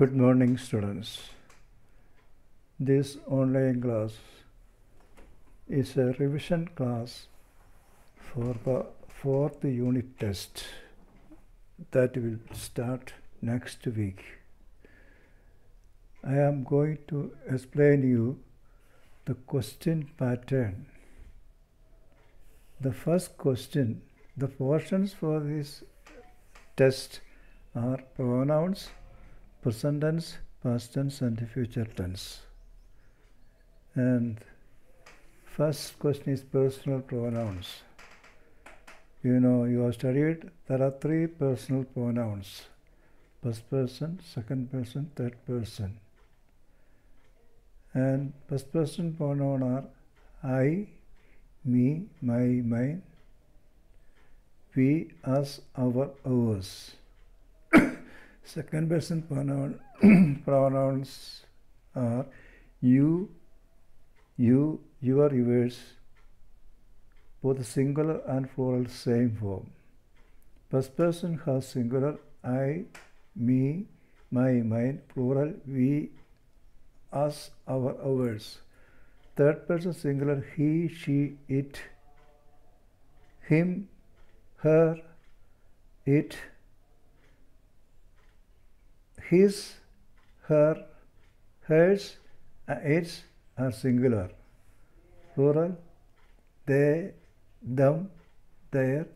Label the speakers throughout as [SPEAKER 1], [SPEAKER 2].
[SPEAKER 1] Good morning, students. This online class is a revision class for the fourth unit test that will start next week. I am going to explain you the question pattern. The first question, the portions for this test are pronouns present tense, past tense, and future tense. And first question is personal pronouns. You know, you have studied, there are three personal pronouns. First person, second person, third person. And first person pronoun are I, me, my, mine, we, us, our, ours. Second person pronoun pronouns are you, you, your, yours, both singular and plural same form. First person has singular I, me, my, mine, plural we, us, our, ours. Third person singular he, she, it, him, her, it, his, her, hers, its are singular. Plural, they, them, their,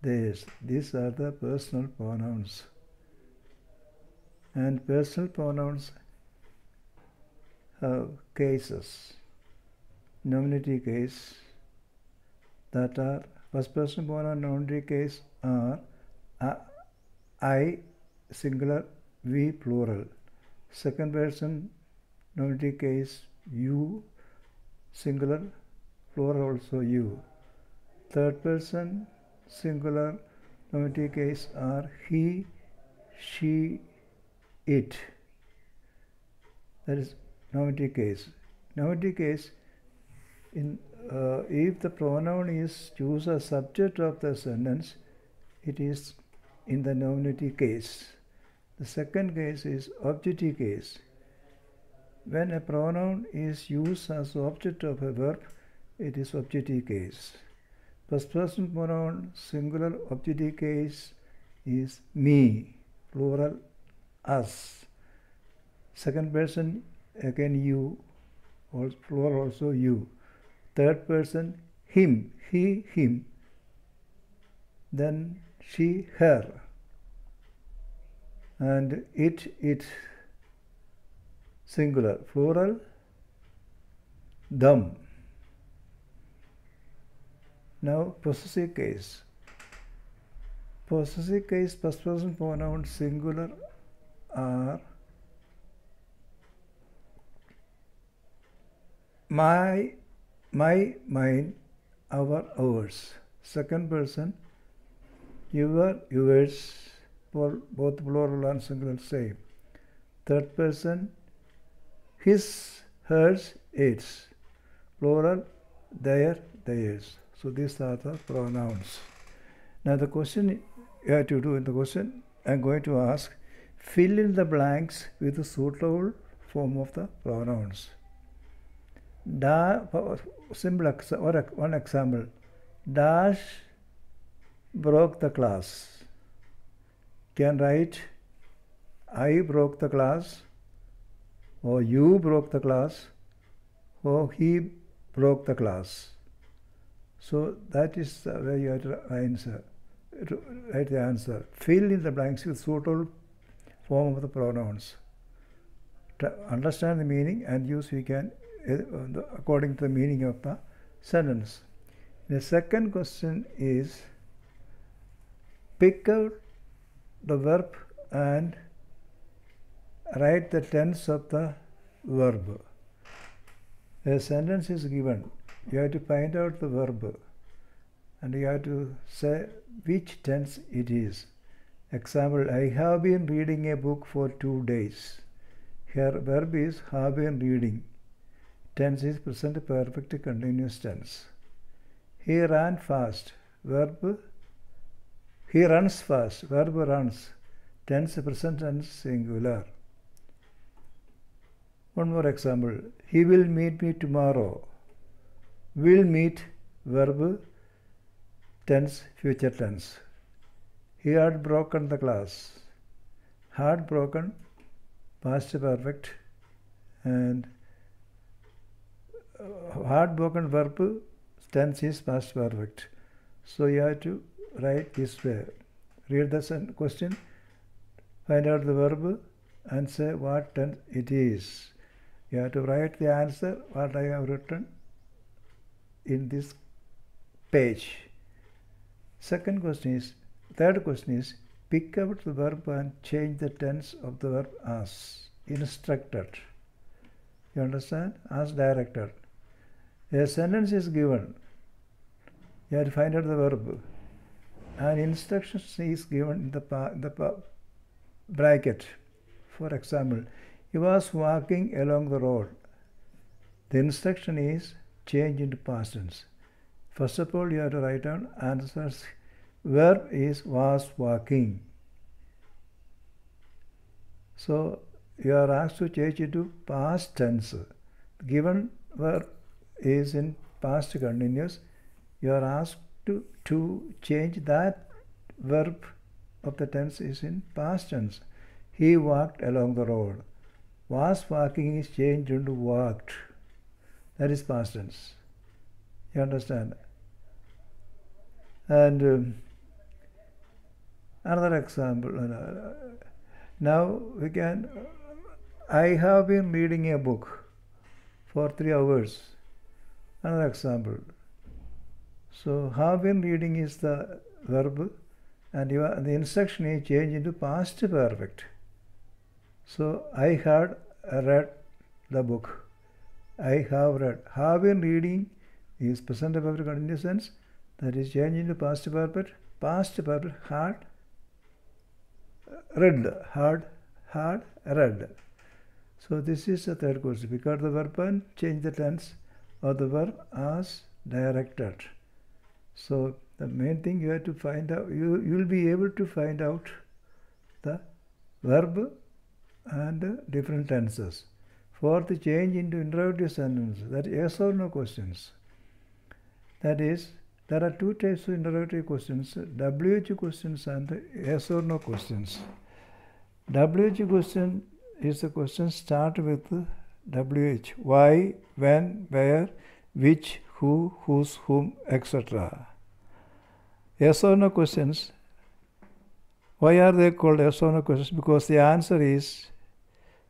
[SPEAKER 1] theirs. These are the personal pronouns. And personal pronouns have cases, nominative case, that are first person pronoun, nominative case are uh, I, singular, V plural. Second person nominative case you singular, plural also you. Third person singular nominative case are he, she, it. That is nominative case. Nominative case in uh, if the pronoun is choose a subject of the sentence, it is in the nominative case. The second case is objective case. When a pronoun is used as object of a verb, it is objective case. First person pronoun singular objective case is me, plural us. Second person again you, or plural also you. Third person him, he, him. Then she, her and it, it singular, plural, them. Now possessive case. Possessive case first person pronoun singular are my, my, mine, our, ours. Second person, your, yours, both plural and singular same. Third person, his, hers, its. Plural, their, theirs. So these are the pronouns. Now the question you have to do in the question, I'm going to ask, fill in the blanks with the suitable form of the pronouns. Da, simple, one example, Dash broke the glass can write I broke the glass or you broke the glass or he broke the glass. So that is where you have to answer, write the answer. Fill in the blanks with suitable form of the pronouns. To understand the meaning and use we can eh, according to the meaning of the sentence. The second question is pick out the verb and write the tense of the verb. A sentence is given. You have to find out the verb and you have to say which tense it is. Example, I have been reading a book for two days. Here verb is have been reading. Tense is present perfect continuous tense. He ran fast. Verb he runs fast. Verb runs. Tense present tense singular. One more example. He will meet me tomorrow. Will meet verb tense future tense. He had broken the glass. Had broken past perfect and heartbroken uh, broken verb tense is past perfect. So you have to Write this way. Read the question, find out the verb and say what tense it is. You have to write the answer what I have written in this page. Second question is, third question is, pick out the verb and change the tense of the verb as instructed. You understand? As directed. A sentence is given. You have to find out the verb and instructions is given in the, the bracket. For example, he was walking along the road. The instruction is change into past tense. First of all, you have to write down answers. Verb is was walking. So you are asked to change into past tense. Given verb is in past continuous. You are asked to, to change that verb of the tense is in past tense. He walked along the road. Was walking is changed into walked. That is past tense. You understand? And um, another example. Uh, now we can. I have been reading a book for three hours. Another example. So have been reading is the verb and you are, the instruction is changed into past perfect. So I had read the book. I have read. Have been reading is present perfect continuous tense that is changed into past perfect. Past perfect had read. Had had read. So this is the third question. Because the verb and change the tense of the verb as directed. So the main thing you have to find out, you, you'll be able to find out the verb and different tenses. Fourth, change into interrogative sentence. That yes or no questions. That is, there are two types of interrogative questions, WH questions and yes or no questions. WH question is a question start with WH. Why, when, where, which, who, whose, whom, etc. Yes or no questions. Why are they called yes or no questions? Because the answer is,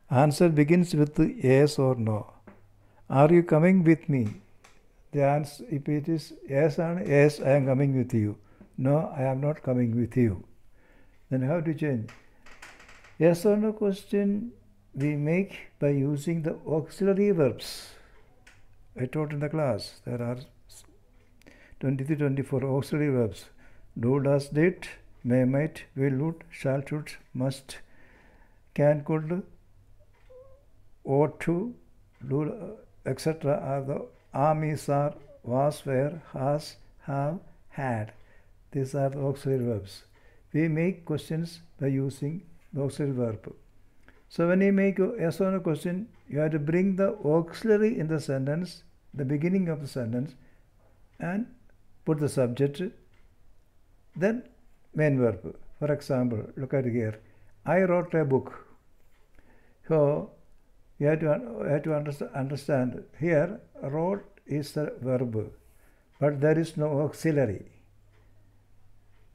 [SPEAKER 1] answer begins with yes or no. Are you coming with me? The answer, if it is yes and yes, I am coming with you. No, I am not coming with you. Then how to change? Yes or no question we make by using the auxiliary verbs. I taught in the class there are 23 24 auxiliary verbs do, does, did, may, might, will, would, shall, should, must, can, could, ought to, do, etc. are the armies are, was, were, has, have, had. These are the auxiliary verbs. We make questions by using the auxiliary verb. So when you make a yes or no question, you have to bring the auxiliary in the sentence, the beginning of the sentence, and put the subject, then main verb. For example, look at here. I wrote a book. So you have to, you have to understand. Here, wrote is the verb, but there is no auxiliary.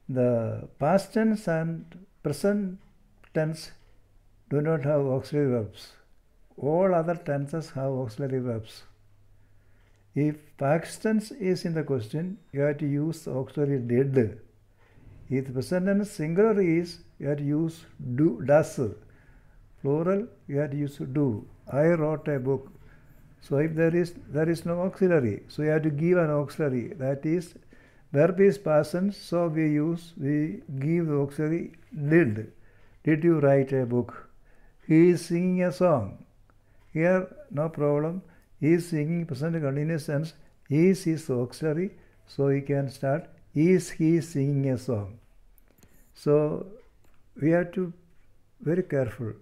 [SPEAKER 1] The past tense and present tense do not have auxiliary verbs. All other tenses have auxiliary verbs. If past tense is in the question, you have to use auxiliary did. If present tense singular is, you have to use do, does. Plural, you have to use do. I wrote a book. So if there is there is no auxiliary, so you have to give an auxiliary. That is, verb is past tense, so we use we give the auxiliary did. Did you write a book? he is singing a song. Here, no problem. He is singing present continuous tense. Is his auxiliary, so he can start. Is he singing a song? So we have to very careful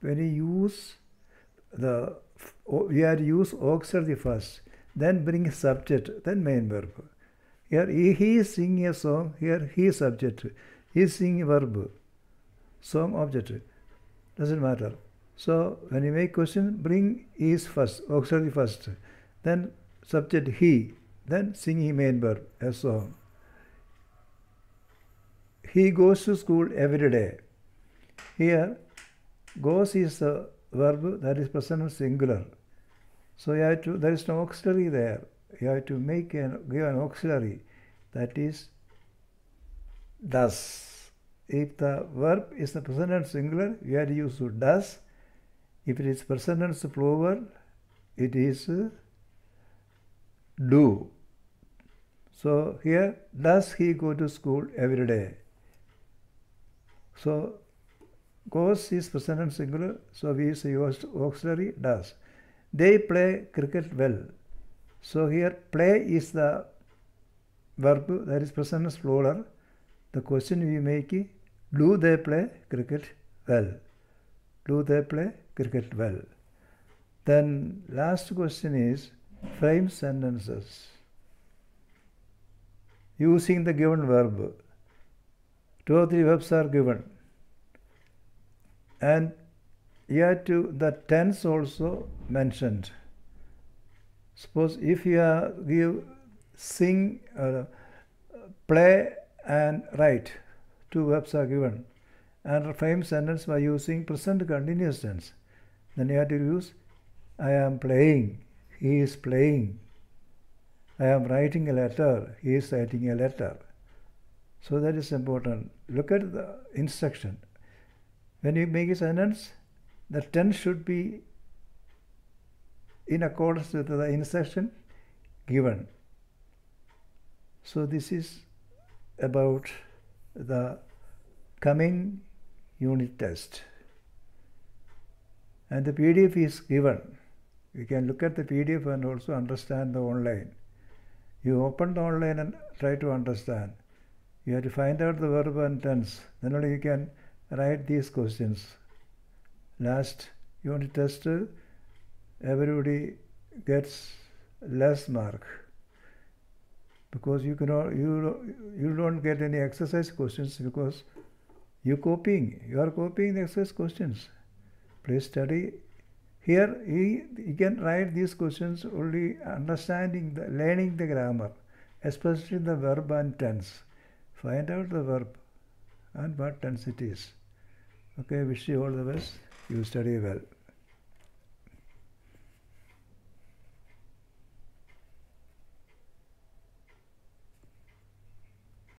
[SPEAKER 1] when you use the we are use auxiliary first, then bring subject, then main verb. Here he is singing a song. Here he subject. He is singing verb. Song object doesn't matter. So when you make question, bring is first, auxiliary first, then subject he, then sing he main verb, and so on. He goes to school every day. Here, goes is the verb that is present singular. So you have to, there is no auxiliary there. You have to make an, give an auxiliary that is does if the verb is the present tense singular, we are used to does. If it is present tense plural, it is uh, do. So here, does he go to school every day? So goes is present tense singular, so we use auxiliary does. They play cricket well. So here play is the verb that is present tense plural. The question we make is. Do they play cricket well? Do they play cricket well? Then last question is frame sentences using the given verb. Two or three verbs are given. And here to the tense also mentioned. Suppose if you are, give sing, uh, play and write two verbs are given. And frame sentence by using present continuous tense. Then you have to use I am playing, he is playing. I am writing a letter, he is writing a letter. So that is important. Look at the instruction. When you make a sentence, the tense should be in accordance with the instruction given. So this is about the coming unit test. And the PDF is given. You can look at the PDF and also understand the online. You open the online and try to understand. You have to find out the verb and tense. Then only you can write these questions. Last unit test, everybody gets less mark because you cannot you you don't get any exercise questions because you copying you are copying the exercise questions. Please study. Here he, he can write these questions only understanding the learning the grammar, especially the verb and tense. Find out the verb and what tense it is. Okay, wish you all the best. You study well.